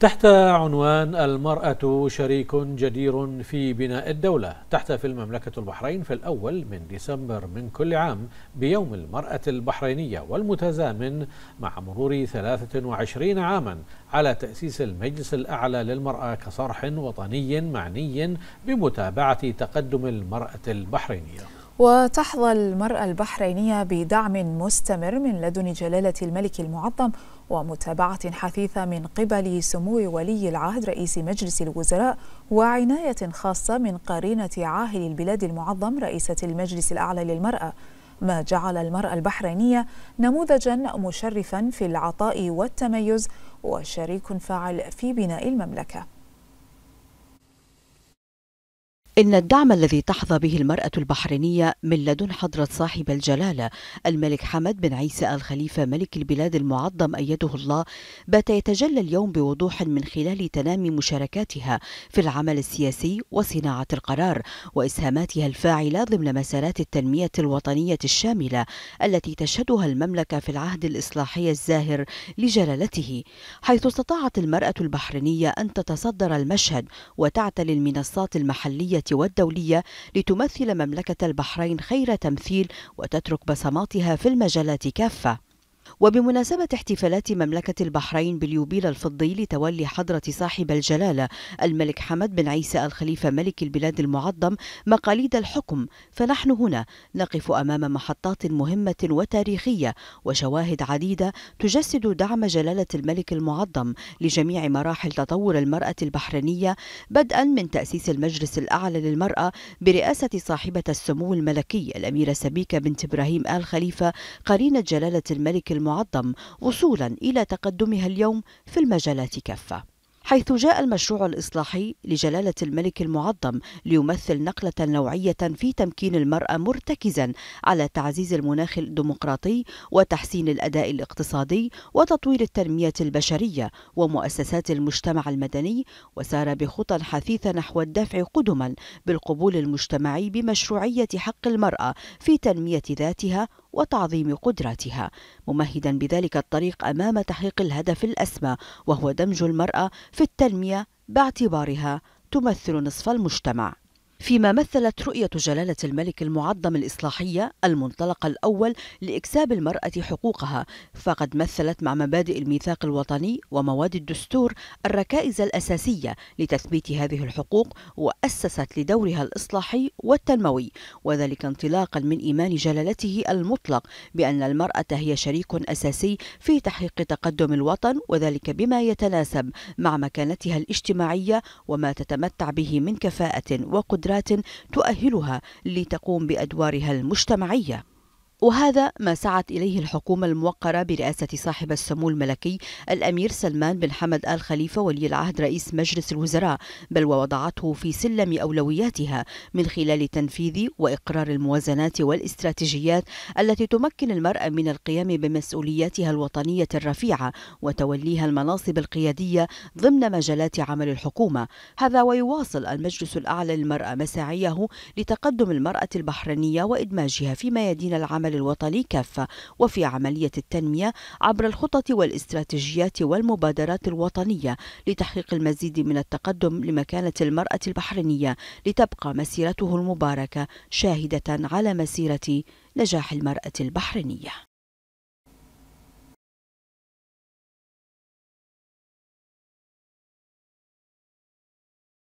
تحت عنوان المرأة شريك جدير في بناء الدولة تحتفل مملكة البحرين في الأول من ديسمبر من كل عام بيوم المرأة البحرينية والمتزامن مع مرور 23 عاما على تأسيس المجلس الأعلى للمرأة كصرح وطني معني بمتابعة تقدم المرأة البحرينية وتحظى المرأة البحرينية بدعم مستمر من لدن جلالة الملك المعظم ومتابعة حثيثة من قبل سمو ولي العهد رئيس مجلس الوزراء وعناية خاصة من قرينة عاهل البلاد المعظم رئيسة المجلس الأعلى للمرأة ما جعل المرأة البحرينية نموذجا مشرفا في العطاء والتميز وشريك فاعل في بناء المملكة إن الدعم الذي تحظى به المرأة البحرينية من لدن حضرة صاحب الجلالة الملك حمد بن عيسى الخليفة ملك البلاد المعظم أيده الله بات يتجلى اليوم بوضوح من خلال تنامي مشاركاتها في العمل السياسي وصناعة القرار وإسهاماتها الفاعلة ضمن مسارات التنمية الوطنية الشاملة التي تشهدها المملكة في العهد الإصلاحي الزاهر لجلالته حيث استطاعت المرأة البحرينية أن تتصدر المشهد وتعتلي المنصات المحلية والدولية لتمثل مملكة البحرين خير تمثيل وتترك بصماتها في المجالات كافة وبمناسبة احتفالات مملكة البحرين باليوبيل الفضي لتولي حضرة صاحب الجلالة الملك حمد بن عيسى الخليفة ملك البلاد المعظم مقاليد الحكم فنحن هنا نقف أمام محطات مهمة وتاريخية وشواهد عديدة تجسد دعم جلالة الملك المعظم لجميع مراحل تطور المرأة البحرينية بدءا من تأسيس المجلس الأعلى للمرأة برئاسة صاحبة السمو الملكي الأميرة سبيكة بنت إبراهيم آل خليفة قرينة جلالة الملك المعظم المعظم وصولا إلى تقدمها اليوم في المجالات كافة حيث جاء المشروع الإصلاحي لجلالة الملك المعظم ليمثل نقلة نوعية في تمكين المرأة مرتكزا على تعزيز المناخ الديمقراطي وتحسين الأداء الاقتصادي وتطوير التنمية البشرية ومؤسسات المجتمع المدني وسار بخطى حثيثة نحو الدفع قدما بالقبول المجتمعي بمشروعية حق المرأة في تنمية ذاتها وتعظيم قدراتها ممهدا بذلك الطريق امام تحقيق الهدف الاسمى وهو دمج المراه في التنميه باعتبارها تمثل نصف المجتمع فيما مثلت رؤية جلالة الملك المعظم الإصلاحية المنطلق الأول لإكساب المرأة حقوقها فقد مثلت مع مبادئ الميثاق الوطني ومواد الدستور الركائز الأساسية لتثبيت هذه الحقوق وأسست لدورها الإصلاحي والتنموي وذلك انطلاقا من إيمان جلالته المطلق بأن المرأة هي شريك أساسي في تحقيق تقدم الوطن وذلك بما يتناسب مع مكانتها الاجتماعية وما تتمتع به من كفاءة وقدرة قدرات تؤهلها لتقوم بادوارها المجتمعيه وهذا ما سعت إليه الحكومة الموقرة برئاسة صاحب السمو الملكي الأمير سلمان بن حمد آل خليفة ولي العهد رئيس مجلس الوزراء بل ووضعته في سلم أولوياتها من خلال تنفيذ وإقرار الموازنات والاستراتيجيات التي تمكن المرأة من القيام بمسؤولياتها الوطنية الرفيعة وتوليها المناصب القيادية ضمن مجالات عمل الحكومة هذا ويواصل المجلس الأعلى للمرأة مساعيه لتقدم المرأة البحرينية وإدماجها في ميادين العمل العمل الوطني كافة وفي عملية التنمية عبر الخطط والاستراتيجيات والمبادرات الوطنية لتحقيق المزيد من التقدم لمكانة المرأة البحرينية لتبقى مسيرته المباركة شاهدة على مسيرة نجاح المرأة البحرينية